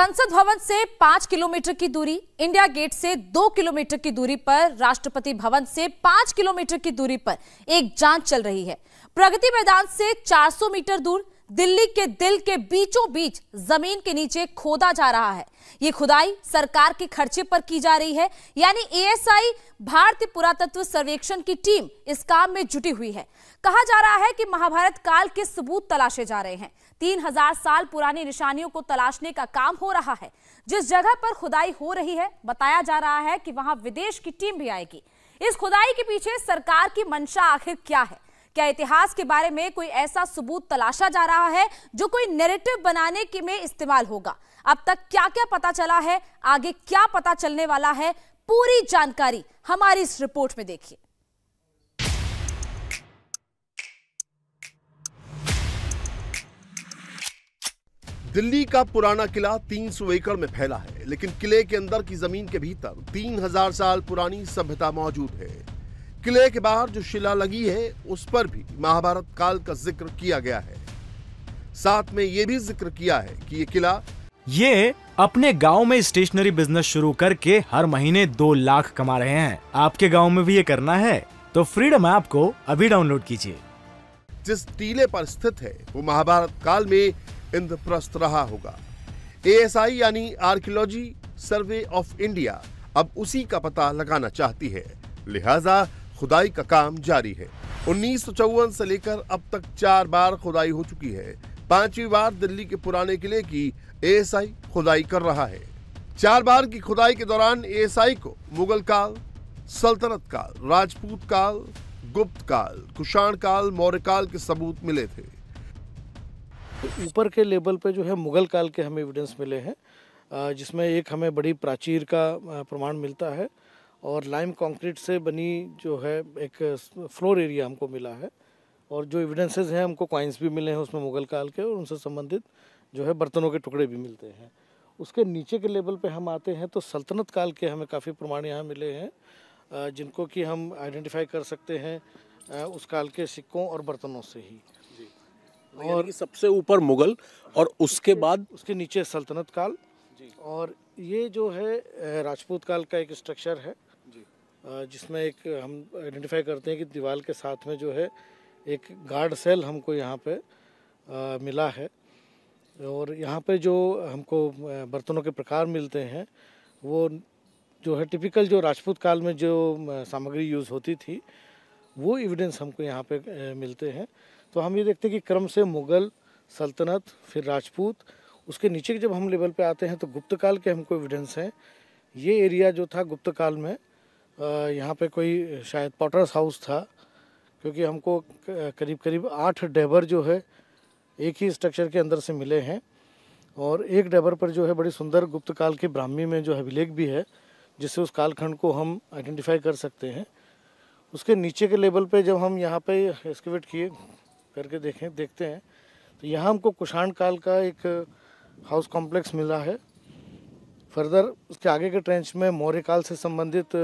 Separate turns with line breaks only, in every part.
संसद भवन से पांच किलोमीटर की दूरी इंडिया गेट से दो किलोमीटर की दूरी पर राष्ट्रपति भवन से पांच किलोमीटर की दूरी पर एक जांच चल रही है प्रगति मैदान से 400 मीटर दूर दिल्ली के दिल के बीचों बीच जमीन के नीचे खोदा जा रहा है ये खुदाई सरकार के खर्चे पर की जा रही है यानी एएसआई भारतीय पुरातत्व सर्वेक्षण की टीम इस काम में जुटी हुई है कहा जा रहा है कि महाभारत काल के सबूत तलाशे जा रहे हैं तीन हजार साल पुरानी निशानियों को तलाशने का काम हो रहा है जिस जगह पर खुदाई हो रही है बताया जा रहा है कि वहां विदेश की टीम भी आएगी इस खुदाई के पीछे सरकार की मंशा आखिर क्या है क्या इतिहास के बारे में कोई ऐसा सबूत तलाशा जा रहा है जो कोई नेरेटिव बनाने के में इस्तेमाल होगा अब तक क्या क्या पता चला है आगे क्या पता चलने वाला है पूरी जानकारी हमारी इस रिपोर्ट में देखिए
दिल्ली का पुराना किला 300 एकड़ में फैला है लेकिन किले के अंदर की जमीन के भीतर 3000 साल पुरानी सभ्यता मौजूद है किले के बाहर जो शिला लगी है उस पर भी महाभारत काल का जिक्र किया गया है साथ में ये भी जिक्र किया है कि ये किला ये
अपने गांव में स्टेशनरी बिजनेस शुरू करके हर महीने दो लाख कमा रहे हैं आपके गाँव में भी ये करना है तो फ्रीडम ऐप को अभी डाउनलोड कीजिए
जिस टीले पर स्थित है वो महाभारत काल में इंद्रप्रस्थ रहा होगा एएसआई यानी आर्कियोलॉजी सर्वे ऑफ इंडिया अब उसी का पता लगाना चाहती है लिहाजा खुदाई का काम जारी है उन्नीस से लेकर अब तक चार बार खुदाई हो चुकी है पांचवी बार दिल्ली के पुराने किले की एएसआई खुदाई कर रहा है चार बार की खुदाई के दौरान एएसआई को मुगल काल सल्तनत काल राजपूत काल गुप्त काल कुषाण काल मौर्य काल के सबूत मिले थे
तो ऊपर के लेवल पे जो है मुग़ल काल के हमें एविडेंस मिले हैं जिसमें एक हमें बड़ी प्राचीर का प्रमाण मिलता है और लाइम कंक्रीट से बनी जो है एक फ्लोर एरिया हमको मिला है और जो एविडेंसेस हैं हमको कॉइन्स भी मिले हैं उसमें मुग़ल काल के और उनसे संबंधित जो है बर्तनों के टुकड़े भी मिलते हैं उसके नीचे के लेवल पे हम आते हैं तो सल्तनत काल के हमें काफ़ी प्रमाण यहाँ मिले हैं जिनको कि हम आइडेंटिफाई कर सकते हैं उस काल के सिक्कों और बर्तनों से ही
और सबसे ऊपर मुगल और उसके बाद उसके नीचे सल्तनत काल
और ये जो है राजपूत काल का एक स्ट्रक्चर है जिसमें एक हम आइडेंटिफाई करते हैं कि दीवार के साथ में जो है एक गार्ड सेल हमको यहाँ पे मिला है और यहाँ पे जो हमको बर्तनों के प्रकार मिलते हैं वो जो है टिपिकल जो राजपूत काल में जो सामग्री यूज़ होती थी वो एविडेंस हमको यहाँ पे मिलते हैं तो हम ये देखते हैं कि क्रम से मुग़ल सल्तनत फिर राजपूत उसके नीचे जब हम लेवल पे आते हैं तो गुप्त काल के हमको एविडेंस हैं ये एरिया जो था गुप्त काल में यहाँ पे कोई शायद पॉटर्स हाउस था क्योंकि हमको करीब करीब आठ डेबर जो है एक ही स्ट्रक्चर के अंदर से मिले हैं और एक डेबर पर जो है बड़ी सुंदर गुप्त काल ब्राह्मी में जो अभिलेख भी है जिससे उस कालखंड को हम आइडेंटिफाई कर सकते हैं उसके नीचे के लेवल पे जब हम यहाँ पे एक्सकेवेट किए करके देखें देखते हैं तो यहाँ हमको कुषाण काल का एक हाउस कॉम्प्लेक्स मिला है फर्दर उसके आगे के ट्रेंच में मौर्य काल से संबंधित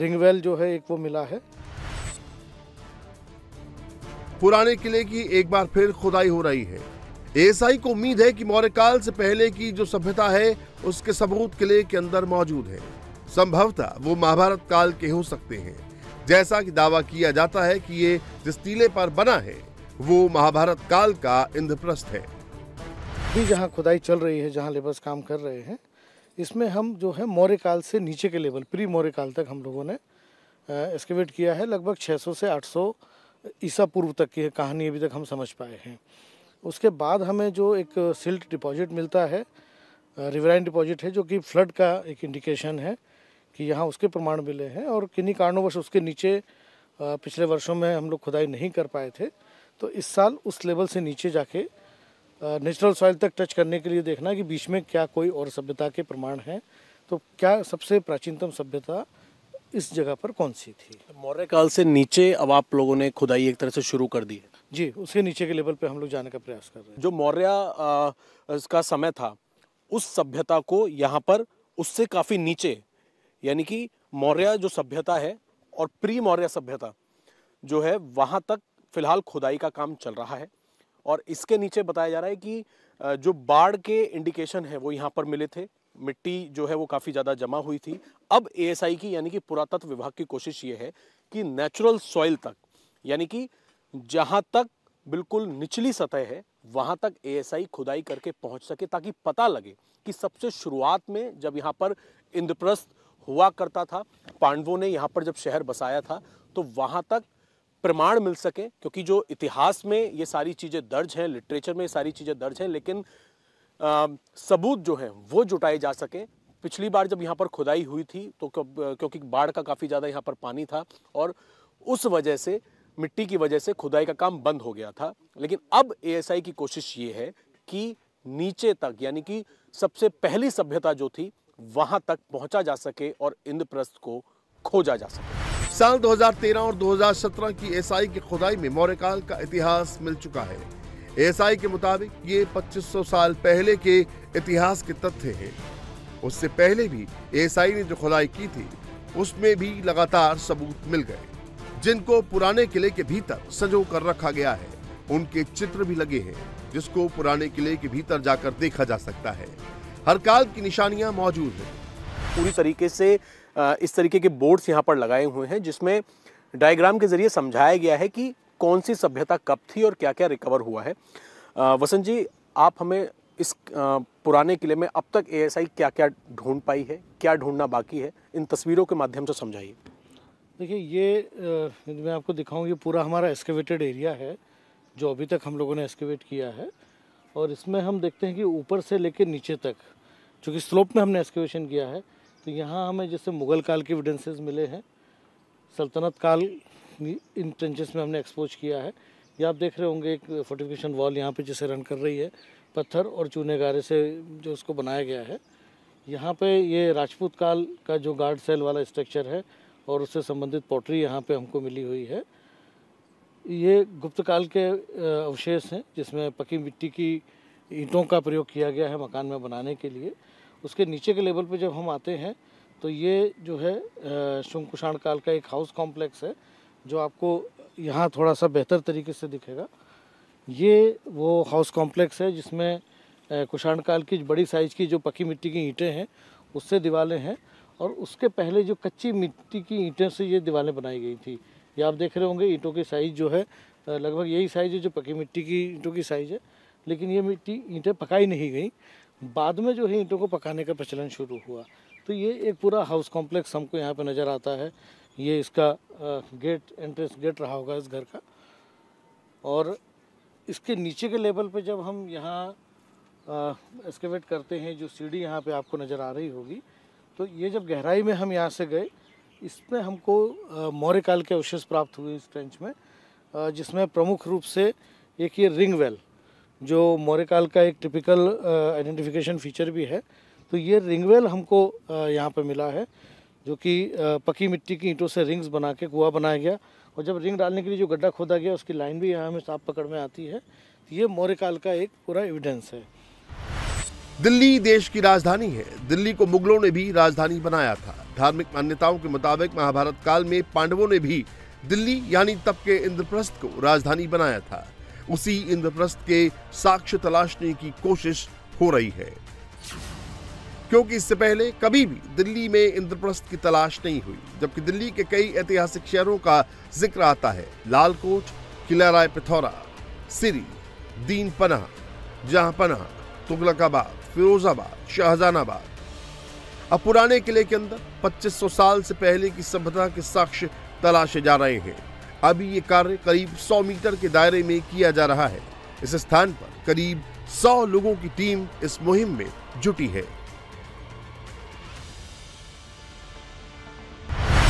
रिंगवेल जो है एक वो मिला है
पुराने किले की एक बार फिर खुदाई हो रही है एएसआई को उम्मीद है कि मौर्य काल से पहले की जो सभ्यता है उसके सबूत किले के अंदर मौजूद है संभवतः वो महाभारत काल के हो सकते हैं जैसा कि दावा किया जाता है कि ये जिस टीले पर बना है वो महाभारत काल का इंद्रप्रस्थ है
भी जहाँ खुदाई चल रही है जहाँ लेबर्स काम कर रहे हैं इसमें हम जो है मौर्य काल से नीचे के लेवल प्री मौर्य काल तक हम लोगों ने एक्सकेवेट किया है लगभग 600 से 800 ईसा पूर्व तक की कहानी अभी तक हम समझ पाए हैं उसके बाद हमें जो एक सिल्ट डिपॉजिट मिलता है रिवराइन डिपॉजिट है जो कि फ्लड का एक इंडिकेशन है कि यहाँ उसके प्रमाण मिले हैं और किन्हीं वर्ष उसके नीचे पिछले वर्षों में हम लोग खुदाई नहीं कर पाए थे तो इस साल उस लेवल से नीचे जाके नेचुरल सॉइल तक टच करने के लिए देखना कि बीच में क्या कोई और सभ्यता के प्रमाण हैं तो क्या सबसे प्राचीनतम सभ्यता इस जगह पर कौन सी थी
तो मौर्य काल से नीचे अब आप लोगों ने खुदाई एक तरह से शुरू कर दी है जी उसके नीचे के लेवल पे हम लोग जाने का प्रयास कर रहे हैं जो मौर्य का समय था उस सभ्यता को यहाँ पर उससे काफ़ी नीचे यानी कि मौर्य जो सभ्यता है और प्री मौर्य सभ्यता जो है वहाँ तक फिलहाल खुदाई का काम चल रहा है और इसके नीचे बताया जा रहा है कि जो बाढ़ के इंडिकेशन है वो यहाँ पर मिले थे मिट्टी जो है वो काफ़ी ज़्यादा जमा हुई थी अब ए की यानी कि पुरातत्व विभाग की कोशिश ये है कि नेचुरल सॉइल तक यानी कि जहाँ तक बिल्कुल निचली सतह है वहाँ तक ए खुदाई करके पहुँच सके ताकि पता लगे कि सबसे शुरुआत में जब यहाँ पर इंद्रप्रस्थ हुआ करता था पांडवों ने यहाँ पर जब शहर बसाया था तो वहाँ तक प्रमाण मिल सके क्योंकि जो इतिहास में ये सारी चीज़ें दर्ज हैं लिटरेचर में ये सारी चीज़ें दर्ज हैं लेकिन आ, सबूत जो है वो जुटाए जा सके पिछली बार जब यहाँ पर खुदाई हुई थी तो क्योंकि बाढ़ का काफ़ी ज़्यादा यहाँ पर पानी था और उस वजह से मिट्टी की वजह से खुदाई का काम बंद हो गया था लेकिन अब ए की कोशिश ये है कि नीचे तक यानी कि सबसे पहली सभ्यता जो थी वहां तक पहुंचा जा सके और इंद्रप्रस्थ को खोजा जा
सके साल 2013 और 2017 की एसआई की खुदाई में मौर्य काल का इतिहास मिल चुका है एएसआई के मुताबिक ये 2500 साल पहले के इतिहास के तथ्य हैं उससे पहले भी एएसआई ने जो खुदाई की थी उसमें भी लगातार सबूत मिल गए जिनको पुराने किले के भीतर सजो कर रखा गया है उनके चित्र भी लगे हैं जिसको पुराने किले के भीतर जाकर देखा जा सकता है हर काल की निशानियां मौजूद हैं पूरी तरीके से इस तरीके के बोर्ड्स यहाँ पर लगाए
हुए हैं जिसमें डायग्राम के ज़रिए समझाया गया है कि कौन सी सभ्यता कब थी और क्या क्या रिकवर हुआ है वसंत जी आप हमें इस पुराने किले में अब तक एएसआई क्या क्या ढूंढ पाई है क्या ढूंढना बाकी है इन तस्वीरों के माध्यम से समझाइए
देखिए ये मैं आपको दिखाऊँ ये पूरा हमारा एक्सकेवेटेड एरिया है जो अभी तक हम लोगों ने एक्सकेवेट किया है और इसमें हम देखते हैं कि ऊपर से लेकर नीचे तक चूँकि स्लोप में हमने एक्सकेवेशन किया है तो यहाँ हमें जैसे मुग़ल काल के एविडेंसेस मिले हैं सल्तनत काल इन ट्रेंचेस में हमने एक्सपोज किया है ये आप देख रहे होंगे एक फोर्टिफिकेशन वॉल यहाँ पे जैसे रन कर रही है पत्थर और चूने गारे से जो उसको बनाया गया है यहाँ पे ये राजपूत काल का जो गार्ड सेल वाला स्ट्रक्चर है और उससे संबंधित पोट्री यहाँ पे हमको मिली हुई है ये गुप्त काल के अवशेष हैं जिसमें पकी मिट्टी की ईंटों का प्रयोग किया गया है मकान में बनाने के लिए उसके नीचे के लेवल पे जब हम आते हैं तो ये जो है शंकुषाण काल का एक हाउस कॉम्प्लेक्स है जो आपको यहाँ थोड़ा सा बेहतर तरीके से दिखेगा ये वो हाउस कॉम्प्लेक्स है जिसमें कुषाण काल की बड़ी साइज़ की जो पकी मिट्टी की ईंटें हैं उससे दीवारें हैं और उसके पहले जो कच्ची मिट्टी की ईंटों से ये दीवारें बनाई गई थी ये आप देख रहे होंगे ईंटों की साइज़ जो है लगभग यही साइज़ है जो पकी मिट्टी की ईंटों की साइज़ है लेकिन ये मिट्टी ईंटें पकाई नहीं गई बाद में जो है ईंटों को पकाने का प्रचलन शुरू हुआ तो ये एक पूरा हाउस कॉम्प्लेक्स हमको यहाँ पे नज़र आता है ये इसका गेट एंट्रेंस गेट रहा होगा इस घर का और इसके नीचे के लेवल पे जब हम यहाँ एक्सकेवेट करते हैं जो सीढ़ी यहाँ पे आपको नज़र आ रही होगी तो ये जब गहराई में हम यहाँ से गए इसमें हमको मौर्य काल के अवशेष प्राप्त हुए इस ट्रेंच में जिसमें प्रमुख रूप से एक ये रिंग वेल जो मोरेकाल का एक टिपिकल आइडेंटिफिकेशन फीचर भी है तो ये रिंगवेल हमको uh, यहाँ पर मिला है जो कि uh, पकी मिट्टी की ईंटों से रिंग्स बना के कुआ बनाया गया और जब रिंग डालने के लिए जो गड्ढा खोदा गया उसकी लाइन भी यहाँ हमें साफ पकड़ में आती है तो ये मौर्यकाल का एक पूरा एविडेंस है
दिल्ली देश की राजधानी है दिल्ली को मुगलों ने भी राजधानी बनाया था धार्मिक मान्यताओं के मुताबिक महाभारत काल में पांडवों ने भी दिल्ली यानी तब के इंद्रप्रस्थ को राजधानी बनाया था उसी इंद्रप्रस्थ के साक्ष्य तलाशने की कोशिश हो रही है क्योंकि इससे पहले कभी भी दिल्ली में इंद्रप्रस्थ की तलाश नहीं हुई जबकि दिल्ली के कई ऐतिहासिक शहरों का जिक्र आता है लाल किला राय पिथौरा सिरी दीन पना जहांपना तुगलकाबाद फिरोजाबाद शाहजहानाबाद अब पुराने किले के अंदर 2500 साल से पहले की सभ्यता के साक्ष्य तलाशे जा रहे हैं अभी ये कार्य करीब 100 मीटर के दायरे में किया जा रहा है इस स्थान पर करीब 100 लोगों की टीम इस मुहिम में जुटी है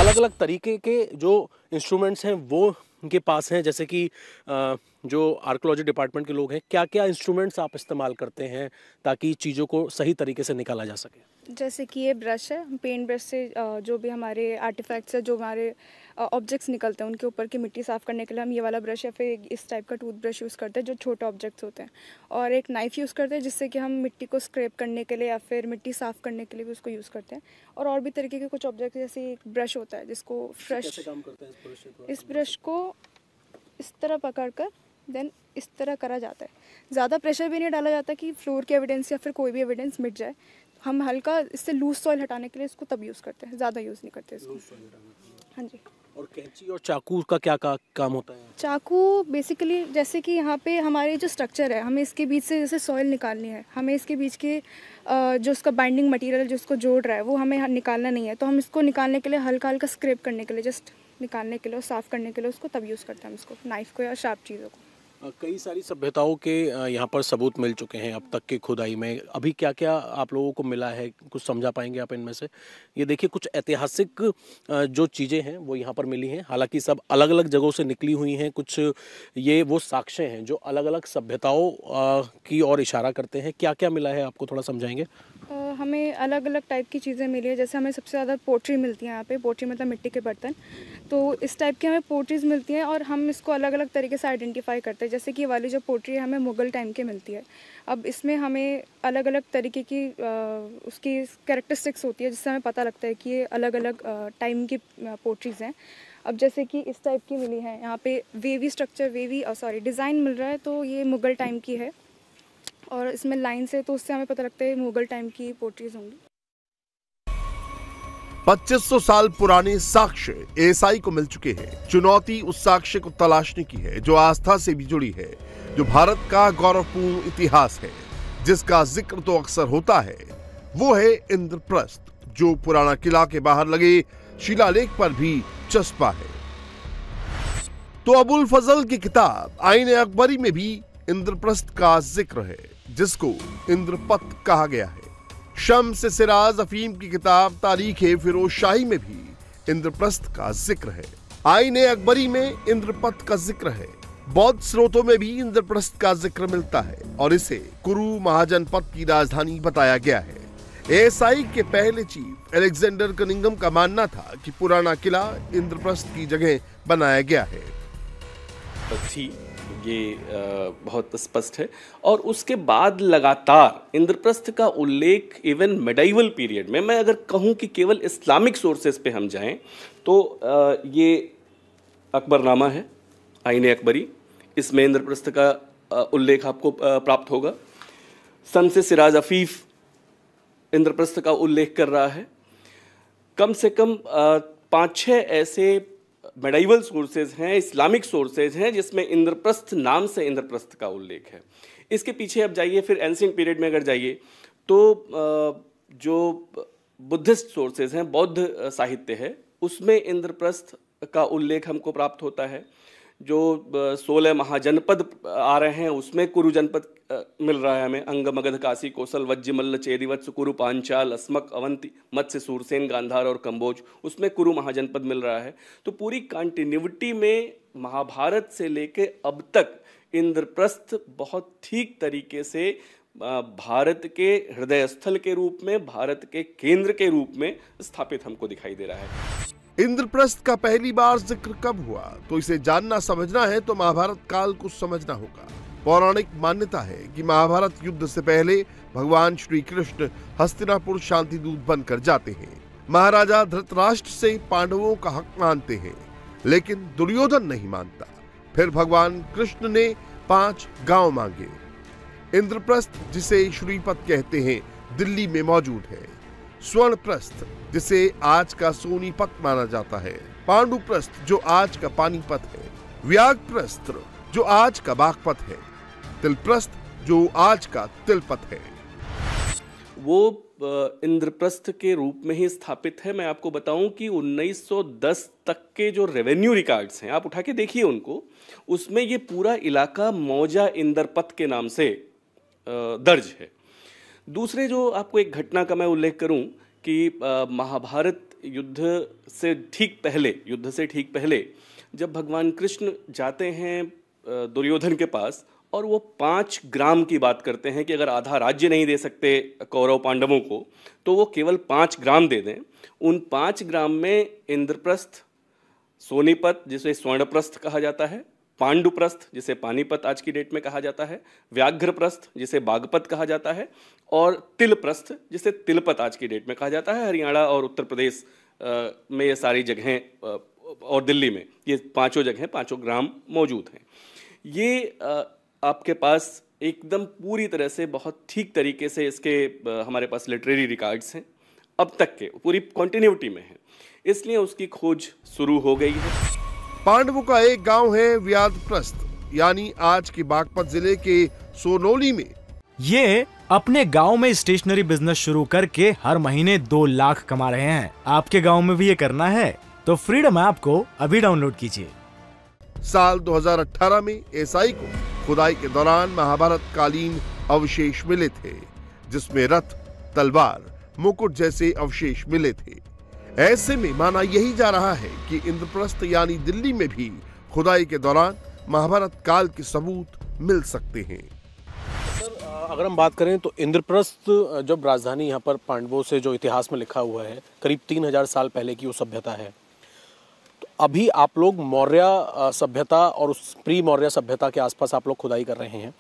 अलग अलग तरीके के जो इंस्ट्रूमेंट्स हैं वो उनके पास हैं जैसे कि जो आर्कोलॉजी डिपार्टमेंट के लोग हैं क्या क्या इंस्ट्रूमेंट्स आप इस्तेमाल करते हैं ताकि चीज़ों को सही तरीके से निकाला जा सके
जैसे कि ये ब्रश है पेंट ब्रश से जो भी हमारे आर्टिफैक्ट्स है जो हमारे ऑब्जेक्ट्स निकलते हैं उनके ऊपर की मिट्टी साफ़ करने के लिए हम ये वाला ब्रश या फिर इस टाइप का टूथ ब्रश यूज़ करते हैं जो छोटे ऑब्जेक्ट्स होते हैं और एक नाइफ़ यूज़ करते हैं जिससे कि हम मिट्टी को स्क्रैप करने के लिए या फिर मिट्टी साफ़ करने के लिए भी उसको यूज़ करते हैं और और भी तरीके के कुछ ऑब्जेक्ट जैसे एक ब्रश होता है जिसको फ्रेश इस ब्रश को इस तरह पकड़ कर देन इस तरह करा जाता है ज़्यादा प्रेशर भी नहीं डाला जाता कि फ्लोर के एविडेंस या फिर कोई भी एविडेंस मिट जाए हम हल्का इससे लूज सॉइल हटाने के लिए इसको तब यूज़ करते हैं ज़्यादा यूज़ नहीं करते इसको हाँ जी
और कैंची और चाकू का क्या का, काम होता है
चाकू बेसिकली जैसे कि यहाँ पे हमारे जो स्ट्रक्चर है हमें इसके बीच से जैसे सॉइल निकालनी है हमें इसके बीच के जो उसका बाइंडिंग मटेरियल जो उसको जोड़ रहा है वो हमें निकालना नहीं है तो हम इसको निकालने के लिए हल्का हल्का स्क्रेप करने के लिए जस्ट निकालने के लिए और साफ़ करने के लिए उसको तब यूज़ करते हैं हम इसको नाइफ़ को या शार्प चीज़ों को कई
सारी सभ्यताओं के यहाँ पर सबूत मिल चुके हैं अब तक की खुदाई में अभी क्या क्या आप लोगों को मिला है कुछ समझा पाएंगे आप इनमें से ये देखिए कुछ ऐतिहासिक जो चीज़ें हैं वो यहाँ पर मिली हैं हालांकि सब अलग अलग जगहों से निकली हुई हैं कुछ ये वो साक्ष्य हैं जो अलग अलग सभ्यताओं की ओर इशारा करते हैं क्या क्या मिला है आपको थोड़ा समझाएंगे
हमें अलग अलग टाइप की चीज़ें मिली है जैसे हमें सबसे ज़्यादा पोट्री मिलती है यहाँ पे पोट्री मतलब मिट्टी के बर्तन तो इस टाइप की हमें पोट्रीज मिलती हैं और हम इसको अलग अलग तरीके से आइडेंटिफाई करते हैं है जैसे कि वाली जो पोट्री है हमें मुग़ल टाइम के मिलती है अब इसमें हमें अलग अलग तरीके की आ, उसकी कैरेक्टरिस्टिक्स होती है जिससे हमें पता लगता है कि ये अलग अलग टाइम की पोट्रीज़ हैं अब जैसे कि इस टाइप की मिली है यहाँ पे wavy structure wavy sorry design मिल रहा है तो ये मुग़ल टाइम की है और इसमें लाइन्स है तो उससे हमें पता लगता है मुग़ल टाइम की पोट्रीज़ होंगी
2500 साल पुराने साक्ष्य एएसआई को मिल चुके हैं चुनौती उस साक्ष्य को तलाशने की है जो आस्था से भी जुड़ी है जो भारत का गौरवपूर्ण इतिहास है जिसका जिक्र तो अक्सर होता है वो है इंद्रप्रस्थ जो पुराना किला के बाहर लगे शिलालेख पर भी चस्पा है तो अबुल फजल की किताब आईने अकबरी में भी इंद्रप्रस्थ का जिक्र है जिसको इंद्रपथ कहा गया है शम्स सिराज अफीम की किताब तारीख फिरोज शाही में भी इंद्रप्रस्थ का जिक्र है आईने अकबरी में इंद्रपथ का जिक्र है बौद्ध स्रोतों में भी इंद्रप्रस्थ का जिक्र मिलता है और इसे कुरु महाजनपद की राजधानी बताया गया है एएसआई के पहले चीफ एलेक्जेंडर कनिंगम का मानना था कि पुराना किला इंद्रप्रस्थ की जगह बनाया गया है
ये बहुत स्पष्ट है और उसके बाद लगातार इंद्रप्रस्थ का उल्लेख इवन मेडाइवल पीरियड में मैं अगर कहूँ कि केवल इस्लामिक सोर्सेज पे हम जाएं तो ये अकबरनामा है आइन अकबरी इसमें इंद्रप्रस्थ का उल्लेख आपको प्राप्त होगा सन से सिराज अफीफ इंद्रप्रस्थ का उल्लेख कर रहा है कम से कम पाँच छः ऐसे मेडाइवल सोर्सेज हैं इस्लामिक सोर्सेज हैं जिसमें इंद्रप्रस्थ नाम से इंद्रप्रस्थ का उल्लेख है इसके पीछे अब जाइए फिर एंसियन पीरियड में अगर जाइए तो जो बुद्धिस्ट सोर्सेज हैं बौद्ध साहित्य है उसमें इंद्रप्रस्थ का उल्लेख हमको प्राप्त होता है जो सोलह महाजनपद आ रहे हैं उसमें कुरु जनपद मिल रहा है हमें अंग मगध काशी कौशल वज्ज मल्ल चेरीवत्स कुरु पांचाल अस्मक अवंती मत्स्य सूरसेन गांधार और कंबोज उसमें कुरु महाजनपद मिल रहा है तो पूरी कंटिन्यूटी में महाभारत से लेके अब तक इंद्रप्रस्थ बहुत ठीक तरीके से भारत के हृदय स्थल के रूप में भारत के केंद्र के रूप में स्थापित हमको दिखाई दे रहा है
इंद्रप्रस्थ का पहली बार जिक्र कब हुआ तो इसे जानना समझना है तो महाभारत काल को समझना होगा पौराणिक मान्यता है कि महाभारत युद्ध से पहले भगवान श्री कृष्ण हस्तिनापुर शांति दूत बनकर जाते हैं महाराजा धृतराष्ट्र से पांडवों का हक मानते हैं लेकिन दुर्योधन नहीं मानता फिर भगवान कृष्ण ने पांच गांव मांगे इंद्रप्रस्थ जिसे श्रीपद कहते हैं दिल्ली में मौजूद है स्वर्ण प्रस्थ जिसे आज का सोनीपत माना जाता है पांडु प्रस्थ जो आज का पानीपत है व्याग प्रस्त्र जो आज का बागपत है तिलप्रस्थ जो आज का तिलपत है
वो इंद्रप्रस्थ के रूप में ही स्थापित है मैं आपको बताऊं कि 1910 तक के जो रेवेन्यू रिकॉर्ड्स हैं आप उठा के देखिए उनको उसमें ये पूरा इलाका मौजा इंद्रपथ के नाम से दर्ज है दूसरे जो आपको एक घटना का मैं उल्लेख करूं कि महाभारत युद्ध से ठीक पहले युद्ध से ठीक पहले जब भगवान कृष्ण जाते हैं दुर्योधन के पास और वो पाँच ग्राम की बात करते हैं कि अगर आधा राज्य नहीं दे सकते कौरव पांडवों को तो वो केवल पाँच ग्राम दे दें उन पाँच ग्राम में इंद्रप्रस्थ सोनीपत जिसे स्वर्णप्रस्थ कहा जाता है पांडुप्रस्थ जिसे पानीपत आज की डेट में कहा जाता है व्याघ्रप्रस्थ जिसे बागपत कहा जाता है और तिलप्रस्थ जिसे तिलपत आज की डेट में कहा जाता है हरियाणा और उत्तर प्रदेश में ये सारी जगहें और दिल्ली में ये पांचों जगह पांचों ग्राम मौजूद हैं ये आपके पास एकदम पूरी तरह से बहुत ठीक तरीके से इसके हमारे पास लिटरेरी रिकॉर्ड्स हैं अब तक के पूरी कॉन्टीन्यूटी में है इसलिए उसकी खोज शुरू हो गई है
पांडवों का एक गांव है व्याधप्रस्थ यानी आज के बागपत जिले के सोनोली में
ये अपने गांव में स्टेशनरी बिजनेस शुरू करके हर महीने दो लाख कमा रहे हैं आपके गांव में भी ये करना है तो फ्रीडम ऐप
को अभी डाउनलोड कीजिए साल 2018 में एसआई को खुदाई के दौरान महाभारत कालीन अवशेष मिले थे जिसमें रथ तलवार मुकुट जैसे अवशेष मिले थे ऐसे में माना यही जा रहा है कि इंद्रप्रस्थ यानी दिल्ली में भी खुदाई के दौरान महाभारत काल के सबूत मिल सकते हैं अगर हम बात करें तो इंद्रप्रस्थ जब राजधानी यहाँ पर
पांडवों से जो इतिहास में लिखा हुआ है करीब तीन हजार साल पहले की वो सभ्यता है तो अभी आप लोग मौर्य सभ्यता और उस प्री मौर्य सभ्यता के आसपास आप लोग खुदाई कर रहे हैं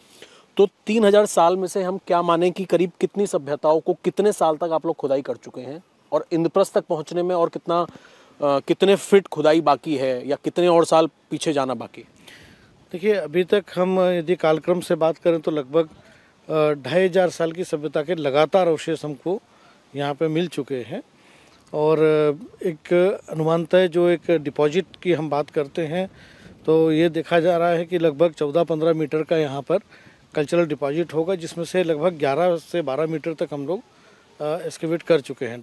तो तीन हजार साल में से हम क्या माने कि करीब कितनी सभ्यताओं को कितने साल तक आप लोग खुदाई कर चुके हैं और इंद्रप्रस्थ तक पहुँचने में और कितना आ, कितने फिट खुदाई बाकी है या
कितने और साल पीछे जाना बाकी देखिए अभी तक हम यदि कालक्रम से बात करें तो लगभग ढाई हज़ार साल की सभ्यता के लगातार अवशेष हमको यहाँ पे मिल चुके हैं और एक है जो एक डिपॉजिट की हम बात करते हैं तो ये देखा जा रहा है कि लगभग 14-15 मीटर का यहाँ पर कल्चरल डिपॉजिट होगा जिसमें से लगभग 11 से 12 मीटर तक हम लोग एक्सकेवेट कर चुके हैं